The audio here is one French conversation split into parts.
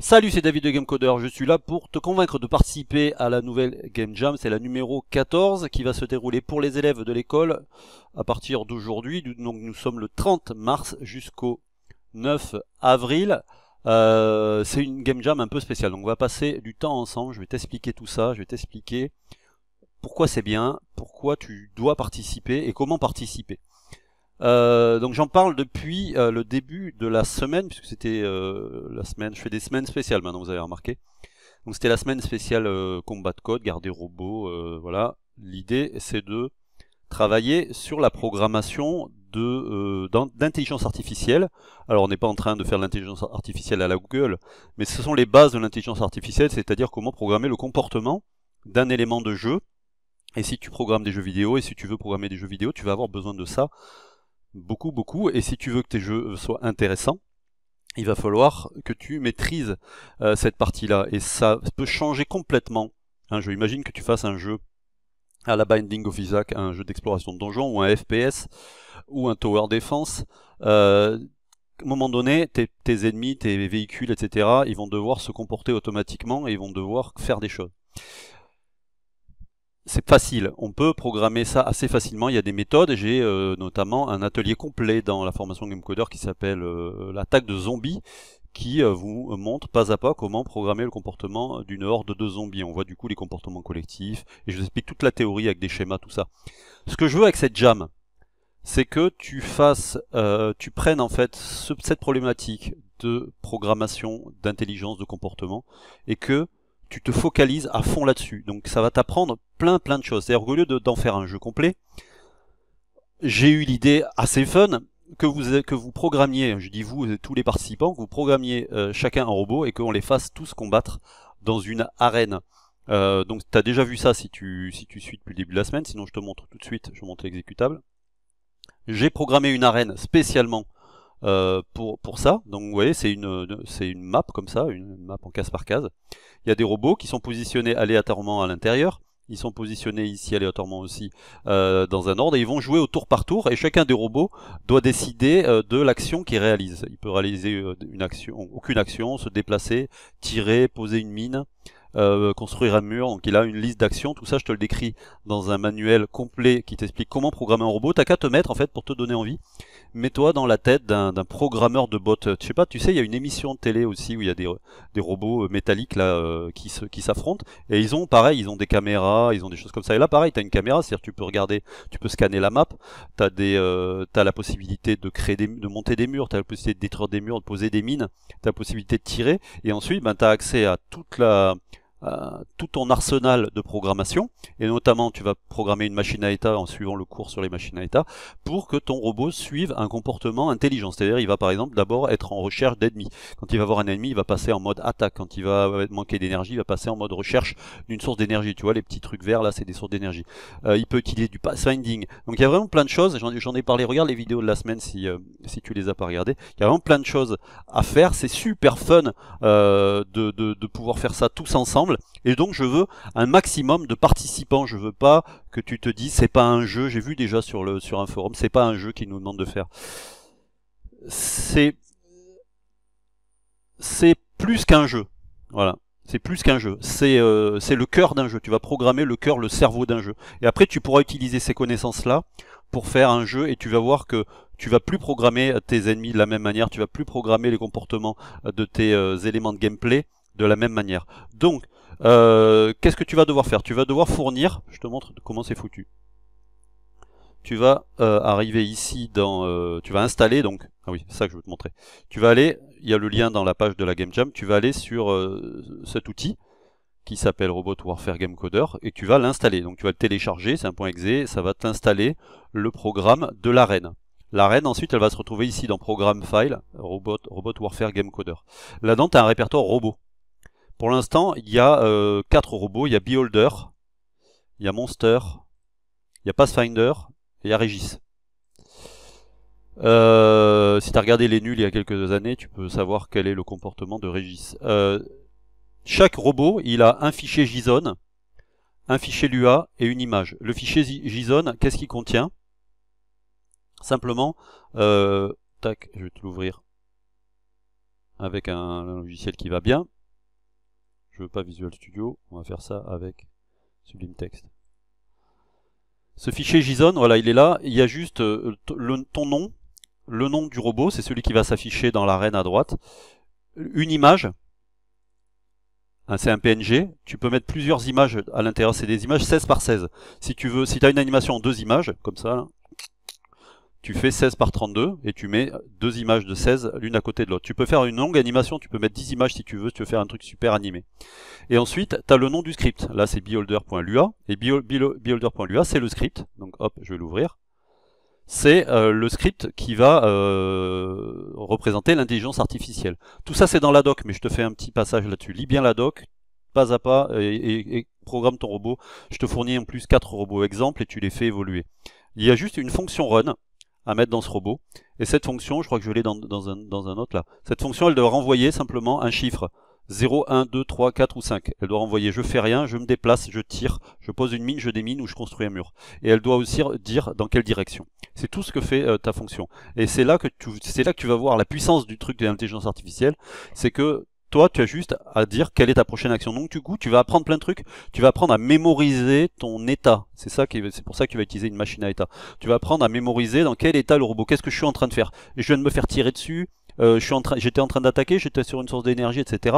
Salut, c'est David de Gamecoder, je suis là pour te convaincre de participer à la nouvelle Game Jam, c'est la numéro 14 qui va se dérouler pour les élèves de l'école à partir d'aujourd'hui, donc nous sommes le 30 mars jusqu'au 9 avril. Euh, c'est une Game Jam un peu spéciale, donc on va passer du temps ensemble, je vais t'expliquer tout ça, je vais t'expliquer pourquoi c'est bien, pourquoi tu dois participer et comment participer. Euh, donc j'en parle depuis euh, le début de la semaine, puisque c'était euh, la semaine, je fais des semaines spéciales maintenant, vous avez remarqué. Donc c'était la semaine spéciale combat de code, garder robot, voilà. L'idée c'est de travailler sur la programmation de d'intelligence artificielle. Alors on n'est pas en train de faire l'intelligence artificielle à la Google, mais ce sont les bases de l'intelligence artificielle, c'est-à-dire comment programmer le comportement d'un élément de jeu. Et si tu programmes des jeux vidéo, et si tu veux programmer des jeux vidéo, tu vas avoir besoin de ça Beaucoup, beaucoup. Et si tu veux que tes jeux soient intéressants, il va falloir que tu maîtrises euh, cette partie-là. Et ça peut changer complètement un jeu. Imagine que tu fasses un jeu à la Binding of Isaac, un jeu d'exploration de donjon, ou un FPS, ou un Tower Defense. Euh, à un moment donné, tes, ennemis, tes véhicules, etc., ils vont devoir se comporter automatiquement et ils vont devoir faire des choses c'est facile, on peut programmer ça assez facilement, il y a des méthodes, j'ai euh, notamment un atelier complet dans la formation GameCoder qui s'appelle euh, l'attaque de zombies, qui euh, vous montre pas à pas comment programmer le comportement d'une horde de zombies. On voit du coup les comportements collectifs, et je vous explique toute la théorie avec des schémas, tout ça. Ce que je veux avec cette jam, c'est que tu fasses, tu prennes en fait cette problématique de programmation, d'intelligence, de comportement, et que tu te focalises à fond là-dessus. Donc ça va t'apprendre plein plein de choses. cest à de lieu d'en faire un jeu complet, j'ai eu l'idée assez fun que vous que vous programmiez, je dis vous tous les participants, que vous programmiez euh, chacun un robot et qu'on les fasse tous combattre dans une arène. Euh, donc donc as déjà vu ça si tu si tu suis depuis le début de la semaine, sinon je te montre tout de suite, je montre l'exécutable. J'ai programmé une arène spécialement euh, pour, pour ça. Donc vous voyez, c'est une, c'est une map comme ça, une, map en case par case. Il y a des robots qui sont positionnés aléatoirement à l'intérieur. Ils sont positionnés ici aléatoirement aussi euh, dans un ordre et ils vont jouer au tour par tour et chacun des robots doit décider euh, de l'action qu'il réalise. Il peut réaliser une action, aucune action, se déplacer, tirer, poser une mine, euh, construire un mur. Donc il a une liste d'actions. Tout ça, je te le décris dans un manuel complet qui t'explique comment programmer un robot. T'as qu'à te mettre en fait pour te donner envie. Mets-toi dans la tête d'un programmeur de bot. Je sais pas, tu sais, il y a une émission de télé aussi où il y a des, des robots euh, métalliques là euh, qui qui s'affrontent et ils ont pareil, ils ont des caméras, ils ont des choses comme ça. Et là, pareil, t'as une caméra, c'est-à-dire tu peux regarder, tu peux scanner la map. T'as des, la possibilité de créer des, de monter des murs, t'as la possibilité de détruire des murs, de poser des mines, t'as la possibilité de tirer et ensuite, ben t'as accès à toute la euh, tout ton arsenal de programmation, et notamment tu vas programmer une machine à état en suivant le cours sur les machines à état, pour que ton robot suive un comportement intelligent. C'est-à-dire il va par exemple d'abord être en recherche d'ennemis. Quand il va voir un ennemi, il va passer en mode attaque. Quand il va manquer d'énergie, il va passer en mode recherche d'une source d'énergie. Tu vois, les petits trucs verts là, c'est des sources d'énergie. Euh, il peut utiliser du pathfinding. Donc il y a vraiment plein de choses, j'en ai parlé, regarde les vidéos de la semaine si, euh, si tu les as pas regardées. Il y a vraiment plein de choses à faire, c'est super fun de, de pouvoir faire ça tous ensemble et donc je veux un maximum de participants. Je veux pas que tu te dises c'est pas un jeu. J'ai vu déjà sur le sur un forum, c'est pas un jeu qui nous demande de faire. C'est c'est plus qu'un jeu. Voilà. C'est plus qu'un jeu. Euh, c'est le cœur d'un jeu. Tu vas programmer le cœur, le cerveau d'un jeu. Et après, tu pourras utiliser ces connaissances-là pour faire un jeu et tu vas voir que tu vas plus programmer tes ennemis de la même manière, tu vas plus programmer les comportements de tes euh, éléments de gameplay de la même manière. Donc, euh, qu'est-ce que tu vas devoir faire Tu vas devoir fournir, je te montre comment c'est foutu. Tu vas euh, arriver ici dans, euh, tu vas installer donc, ah oui, c'est ça que je veux te montrer. Tu vas aller, il y a le lien dans la page de la Game Jam, tu vas aller sur cet outil qui s'appelle Robot Warfare Game Coder et tu vas l'installer. Donc tu vas le télécharger, c'est un point .exe, ça va t'installer le programme de l'arène. L'arène, ensuite, elle va se retrouver ici dans Programme File, Robot, Robot Warfare Game Coder. Là-dedans, tu as un répertoire robot. Pour l'instant, il y a 4 euh, robots. Il y a Beholder, il y a Monster, il y a Pathfinder et il y a Regis. Euh, si tu as regardé les nuls il y a quelques années, tu peux savoir quel est le comportement de Regis. Euh, chaque robot, il a un fichier JSON, un fichier Lua et une image. Le fichier JSON, qu'est-ce qu'il contient Simplement, tac, je vais te l'ouvrir avec un logiciel qui va bien je veux pas Visual Studio, on va faire ça avec Sublime Text. Ce fichier JSON, voilà, il est là, il y a juste euh, ton nom, le nom du robot, c'est celui qui va s'afficher dans l'arène à droite, une image, hein, c'est un PNG, tu peux mettre plusieurs images à l'intérieur, c'est des images 16 par 16. Si tu veux, si tu as une animation en deux images, comme ça, tu fais 16 par 32 et tu mets deux images de 16 l'une à côté de l'autre. Tu peux faire une longue animation, tu peux mettre 10 images si tu veux, si tu veux faire un truc super animé. Et ensuite, tu as le nom du script. Là, c'est beholder.lua et beholder.lua, c'est le script. Donc hop, je vais l'ouvrir. C'est euh, le script qui va euh, représenter l'intelligence artificielle. Tout ça, c'est dans la doc, mais je te fais un petit passage là-dessus. Lis bien la doc, pas à pas, et, et programme ton robot. Je te fournis en plus quatre robots exemples et tu les fais évoluer. Il y a juste une fonction run à mettre dans ce robot. Et cette fonction, je crois que je l'ai dans, un, dans, un, autre là, cette fonction, elle doit renvoyer simplement un chiffre. 0, 1, 2, 3, 4 ou 5. Elle doit renvoyer je fais rien, je me déplace, je tire, je pose une mine, je démine ou je construis un mur. Et elle doit aussi dire dans quelle direction. C'est tout ce que fait euh, ta fonction. Et c'est là que c'est là que tu vas voir la puissance du truc de l'intelligence artificielle, c'est que toi, tu as juste à dire quelle est ta prochaine action. Donc du coup, tu vas apprendre plein de trucs. Tu vas apprendre à mémoriser ton état. C'est ça qui, c'est pour ça que tu vas utiliser une machine à état. Tu vas apprendre à mémoriser dans quel état le robot. Qu'est-ce que je suis en train de faire Je viens de me faire tirer dessus. Euh, je suis en train, j'étais en train d'attaquer, j'étais sur une source d'énergie, etc.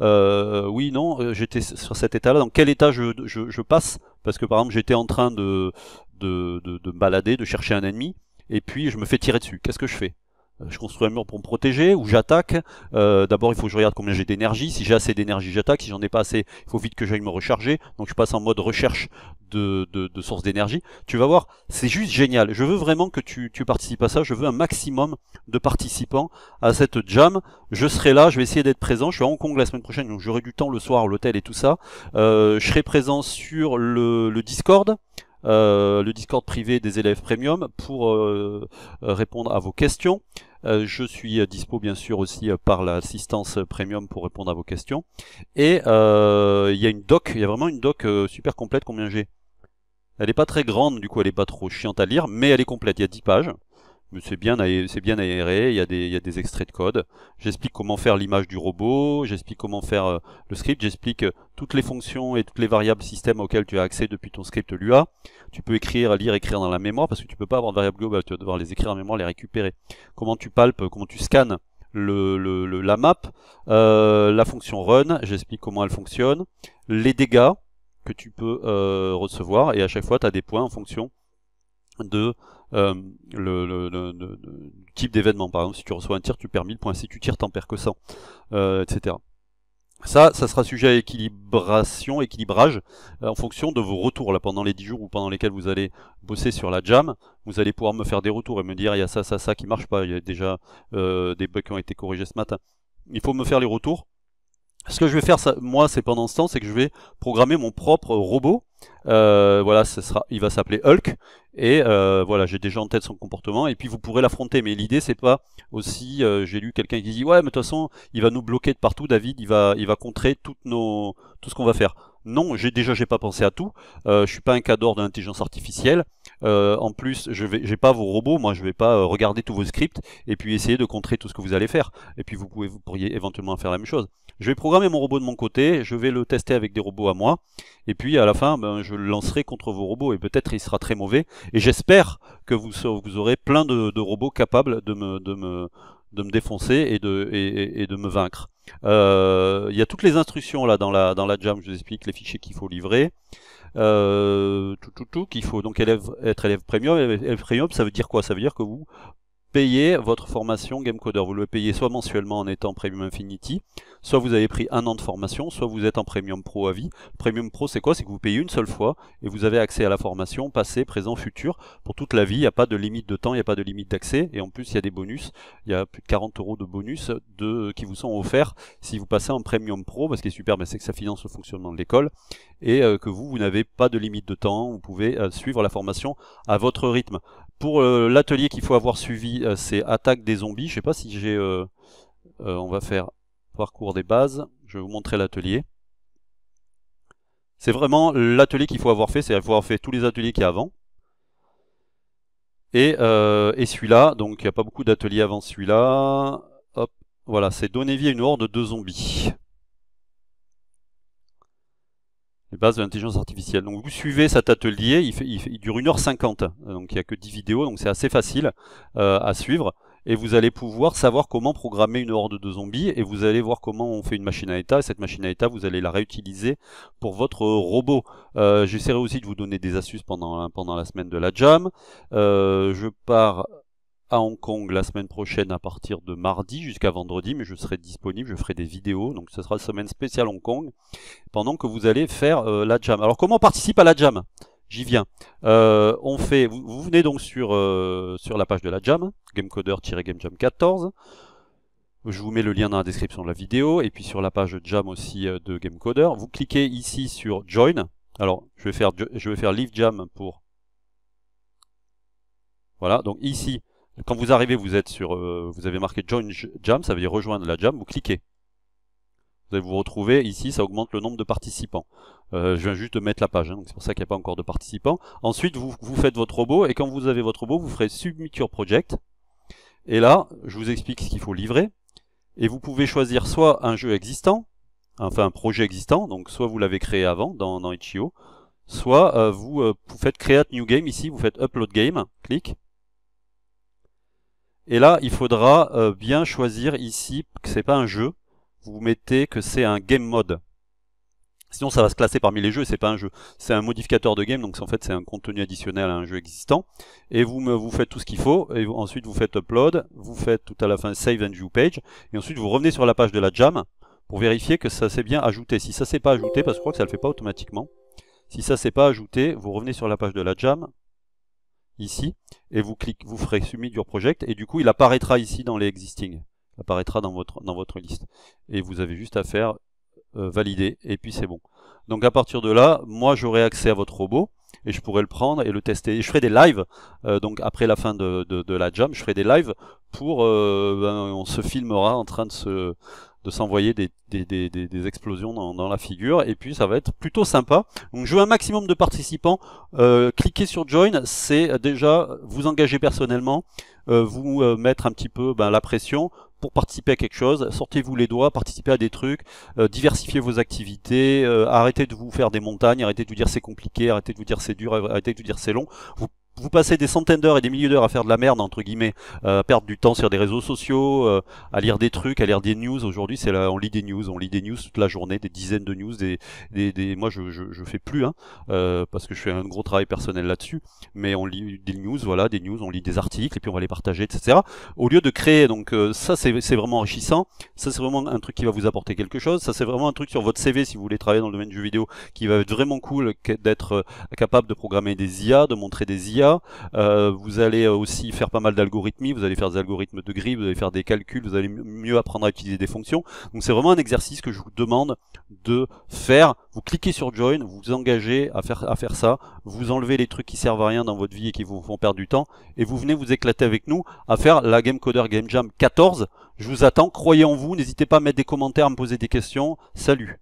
Euh, oui, non, euh, j'étais sur cet état-là. Dans quel état je, passe Parce que par exemple, j'étais en train de de, de de me balader, de chercher un ennemi, et puis je me fais tirer dessus. Qu'est-ce que je fais euh, je construis un mur pour me protéger ou j'attaque. Euh, d'abord, il faut que je regarde combien j'ai d'énergie. Si j'ai assez d'énergie, j'attaque. Si j'en ai pas assez, il faut vite que j'aille me recharger. Donc, je passe en mode recherche de, de, de source d'énergie. Tu vas voir, c'est juste génial. Je veux vraiment que tu, participes à ça. Je veux un maximum de participants à cette jam. Je serai là. Je vais essayer d'être présent. Je suis à Hong Kong la semaine prochaine, donc j'aurai du temps le soir, l'hôtel et tout ça. Euh, je serai présent sur le, le Discord. Euh, le Discord privé des élèves premium pour euh, euh, répondre à vos questions. je suis dispo bien sûr aussi par l'assistance premium pour répondre à vos questions. Et il y a une doc, il y a vraiment une doc super complète combien j'ai. Elle n'est pas très grande, du coup elle n'est pas trop chiante à lire, mais elle est complète, il y a 10 pages c'est bien, bien aéré, il y, a des, extraits de code. J'explique comment faire l'image du robot, j'explique comment faire euh, le script, j'explique euh, toutes les fonctions et toutes les variables système auxquelles tu as accès depuis ton script Lua. Tu peux écrire, lire, écrire dans la mémoire, parce que tu peux pas avoir de variables globales, tu vas devoir les écrire en mémoire, les récupérer. Comment tu palpes, comment tu scannes la map, euh, la fonction run, j'explique comment elle fonctionne, les dégâts que tu peux recevoir, et à chaque fois tu as des points en fonction de euh, le, le, type d'événement. Par exemple, si tu reçois un tir, tu perds 1000 points. Si tu tires, t'en perds que 100, euh, etc. Ça, ça sera sujet à équilibration, équilibrage, euh, en fonction de vos retours. Là, pendant les 10 jours ou pendant lesquels vous allez bosser sur la jam, vous allez pouvoir me faire des retours et me dire, il y a ça, ça, ça qui marche pas, il y a déjà euh, des bugs qui ont été corrigés ce matin. Il faut me faire les retours ce que je vais faire moi c'est pendant ce temps c'est que je vais programmer mon propre robot euh, voilà ce sera il va s'appeler Hulk et euh, voilà j'ai déjà en tête son comportement et puis vous pourrez l'affronter mais l'idée c'est pas aussi euh, j'ai lu quelqu'un qui dit ouais mais de toute façon il va nous bloquer de partout David il va il va contrer toutes nos tout ce qu'on va faire non, j'ai déjà j'ai pas pensé à tout. Euh, je suis pas un cador d'intelligence artificielle. en plus, je vais j'ai pas vos robots, moi je vais pas regarder tous vos scripts et puis essayer de contrer tout ce que vous allez faire. Et puis vous pouvez vous pourriez éventuellement faire la même chose. Je vais programmer mon robot de mon côté, je vais le tester avec des robots à moi, et puis à la fin, ben, je le lancerai contre vos robots, et peut-être il sera très mauvais, et j'espère que vous, vous, aurez plein de, robots capables de me, de, me, de me, défoncer et de, et, de me vaincre. Euh, il y a toutes les instructions là dans la, dans la jam, je vous explique les fichiers qu'il faut livrer. Euh, tout, tout, tout, qu'il faut donc être élève premium. élève premium, ça veut dire quoi Ça veut dire que vous payez votre formation GameCoder. Vous le payez soit mensuellement en étant Premium Infinity, soit vous avez pris un an de formation, soit vous êtes en Premium Pro à vie. Premium Pro, c'est quoi C'est que vous payez une seule fois et vous avez accès à la formation passé, présent, futur pour toute la vie. Il n'y a pas de limite de temps, il n'y a pas de limite d'accès et en plus il y a des bonus. Il y a plus de 40 euros de bonus qui vous sont offerts si vous passez en Premium Pro. Parce que est super, c'est que ça finance le fonctionnement de l'école et euh, que vous, vous n'avez pas de limite de temps. Vous pouvez euh, suivre la formation à votre rythme. Pour euh, l'atelier qu'il faut avoir suivi, euh, c'est attaque des zombies. Je ne sais pas si j'ai... Euh, on va faire parcours des bases. Je vais vous montrer l'atelier. C'est vraiment l'atelier qu'il faut avoir fait. C'est avoir fait tous les ateliers qu'il y a avant. Et, celui-là, donc il n'y a pas beaucoup d'ateliers avant celui-là. Hop, voilà, c'est donner vie à une horde de zombies. les bases de l'intelligence artificielle. Donc vous suivez cet atelier, il, dure 1h50, donc il n'y a que 10 vidéos, donc c'est assez facile euh, à suivre. Et vous allez pouvoir savoir comment programmer une horde de zombies, et vous allez voir comment on fait une machine à état, et cette machine à état, vous allez la réutiliser pour votre robot. Euh, j'essaierai aussi de vous donner des astuces pendant, pendant la semaine de la jam. Euh, je pars à Hong Kong la semaine prochaine à partir de mardi jusqu'à vendredi, mais je serai disponible, je ferai des vidéos, donc ce sera la semaine spéciale Hong Kong, pendant que vous allez faire euh, la jam. Alors comment participe à la jam J'y viens. Euh, on fait, vous, venez donc sur, euh, sur la page de la jam, gamecoder-gamejam14, je vous mets le lien dans la description de la vidéo, et puis sur la page Jam aussi de Gamecoder. Vous cliquez ici sur Join. Alors, je vais faire, je vais faire live Jam pour... Voilà, donc ici, quand vous arrivez, vous êtes sur, euh, vous avez marqué Join Jam, ça veut dire rejoindre la jam, vous cliquez. Vous allez vous retrouver ici, ça augmente le nombre de participants. Euh, je viens juste de mettre la page, hein, donc c'est pour ça qu'il n'y a pas encore de participants. Ensuite, vous, vous faites votre robot, et quand vous avez votre robot, vous ferez Submit Your Project. Et là, je vous explique ce qu'il faut livrer. Et vous pouvez choisir soit un jeu existant, enfin un projet existant, donc soit vous l'avez créé avant dans, dans Itch.io, soit euh, vous, vous, faites Create New Game ici, vous faites Upload Game, clic, et là, il faudra euh, bien choisir ici que c'est pas un jeu. Vous mettez que c'est un game mode. Sinon, ça va se classer parmi les jeux, c'est pas un jeu. C'est un modificateur de game, donc en fait, c'est un contenu additionnel à un jeu existant. Et vous, vous faites tout ce qu'il faut, et ensuite vous faites upload, vous faites tout à la fin save and view page, et ensuite vous revenez sur la page de la jam pour vérifier que ça s'est bien ajouté. Si ça s'est pas ajouté, parce que je crois que ça le fait pas automatiquement. Si ça s'est pas ajouté, vous revenez sur la page de la jam, ici, et vous, cliquez, vous ferez Submit Your Project, et du coup, il apparaîtra ici dans les Existing. apparaîtra dans votre, dans votre liste. Et vous avez juste à faire euh, Valider, et puis c'est bon. Donc à partir de là, moi j'aurai accès à votre robot et je pourrai le prendre et le tester. Et je ferai des lives, euh, donc après la fin de, la jam, je ferai des lives pour... Euh, ben, on se filmera en train de se, de s'envoyer des, des, des, explosions dans, dans, la figure et puis ça va être plutôt sympa donc jouer un maximum de participants euh, cliquez sur join c'est déjà vous engager personnellement euh, vous euh, mettre un petit peu ben, la pression pour participer à quelque chose, sortez-vous les doigts, participez à des trucs, diversifiez vos activités, arrêtez de vous faire des montagnes, arrêtez de vous dire c'est compliqué, arrêtez de vous dire c'est dur, arrêtez de vous dire c'est long vous passez des centaines d'heures et des milliers d'heures à faire de la merde entre guillemets, euh, à perdre du temps sur des réseaux sociaux, euh, à lire des trucs, à lire des news. Aujourd'hui, c'est on lit des news, on lit des news toute la journée, des dizaines de news, des, des, des moi je, je, fais plus hein, euh, parce que je fais un gros travail personnel là-dessus, mais on lit des news, voilà, des news, on lit des articles et puis on va les partager, etc. Au lieu de créer, donc ça c'est vraiment enrichissant, ça c'est vraiment un truc qui va vous apporter quelque chose, ça c'est vraiment un truc sur votre CV si vous voulez travailler dans le domaine du jeu vidéo qui va être vraiment cool d'être capable de programmer des IA, de montrer des IA euh, vous allez aussi faire pas mal d'algorithmes. Vous allez faire des algorithmes de grille, vous allez faire des calculs, vous allez mieux apprendre à utiliser des fonctions. Donc c'est vraiment un exercice que je vous demande de faire. Vous cliquez sur Join, vous vous engagez à faire, à faire ça. Vous enlevez les trucs qui servent à rien dans votre vie et qui vous font perdre du temps. Et vous venez vous éclater avec nous à faire la Game Coder Game Jam 14. Je vous attends, croyez en vous, n'hésitez pas à mettre des commentaires, à me poser des questions. Salut